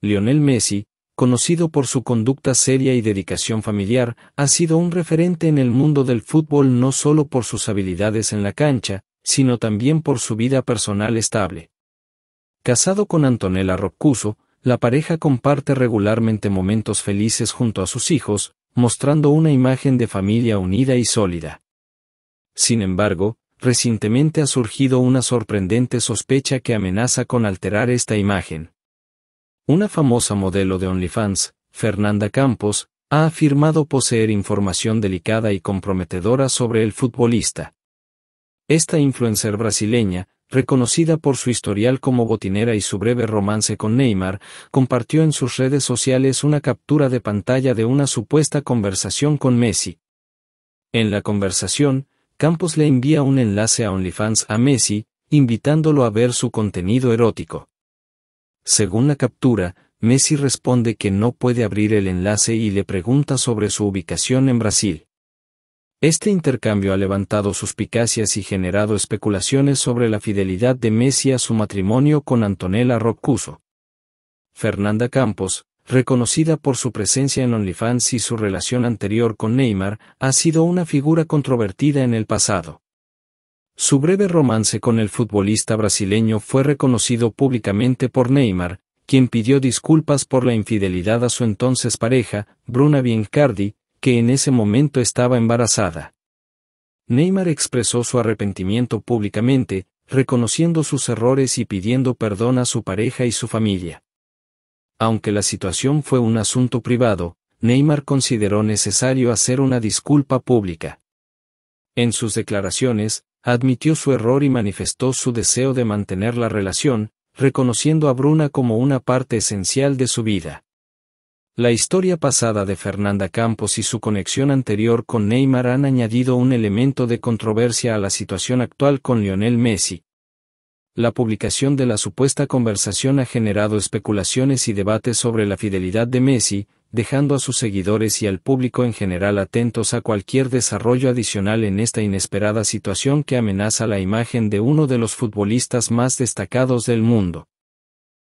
Lionel Messi, conocido por su conducta seria y dedicación familiar, ha sido un referente en el mundo del fútbol no solo por sus habilidades en la cancha, sino también por su vida personal estable. Casado con Antonella Roccuso, la pareja comparte regularmente momentos felices junto a sus hijos, mostrando una imagen de familia unida y sólida. Sin embargo, recientemente ha surgido una sorprendente sospecha que amenaza con alterar esta imagen. Una famosa modelo de OnlyFans, Fernanda Campos, ha afirmado poseer información delicada y comprometedora sobre el futbolista. Esta influencer brasileña, reconocida por su historial como botinera y su breve romance con Neymar, compartió en sus redes sociales una captura de pantalla de una supuesta conversación con Messi. En la conversación, Campos le envía un enlace a OnlyFans a Messi, invitándolo a ver su contenido erótico. Según la captura, Messi responde que no puede abrir el enlace y le pregunta sobre su ubicación en Brasil. Este intercambio ha levantado suspicacias y generado especulaciones sobre la fidelidad de Messi a su matrimonio con Antonella Roccuso. Fernanda Campos, reconocida por su presencia en OnlyFans y su relación anterior con Neymar, ha sido una figura controvertida en el pasado. Su breve romance con el futbolista brasileño fue reconocido públicamente por Neymar, quien pidió disculpas por la infidelidad a su entonces pareja, Bruna Biancardi, que en ese momento estaba embarazada. Neymar expresó su arrepentimiento públicamente, reconociendo sus errores y pidiendo perdón a su pareja y su familia. Aunque la situación fue un asunto privado, Neymar consideró necesario hacer una disculpa pública. En sus declaraciones, admitió su error y manifestó su deseo de mantener la relación, reconociendo a Bruna como una parte esencial de su vida. La historia pasada de Fernanda Campos y su conexión anterior con Neymar han añadido un elemento de controversia a la situación actual con Lionel Messi. La publicación de la supuesta conversación ha generado especulaciones y debates sobre la fidelidad de Messi, dejando a sus seguidores y al público en general atentos a cualquier desarrollo adicional en esta inesperada situación que amenaza la imagen de uno de los futbolistas más destacados del mundo.